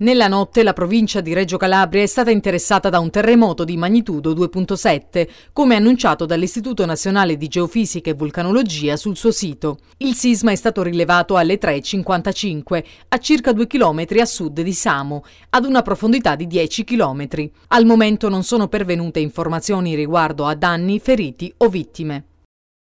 Nella notte la provincia di Reggio Calabria è stata interessata da un terremoto di magnitudo 2.7, come annunciato dall'Istituto Nazionale di Geofisica e Vulcanologia sul suo sito. Il sisma è stato rilevato alle 3.55, a circa 2 km a sud di Samo, ad una profondità di 10 km. Al momento non sono pervenute informazioni riguardo a danni, feriti o vittime.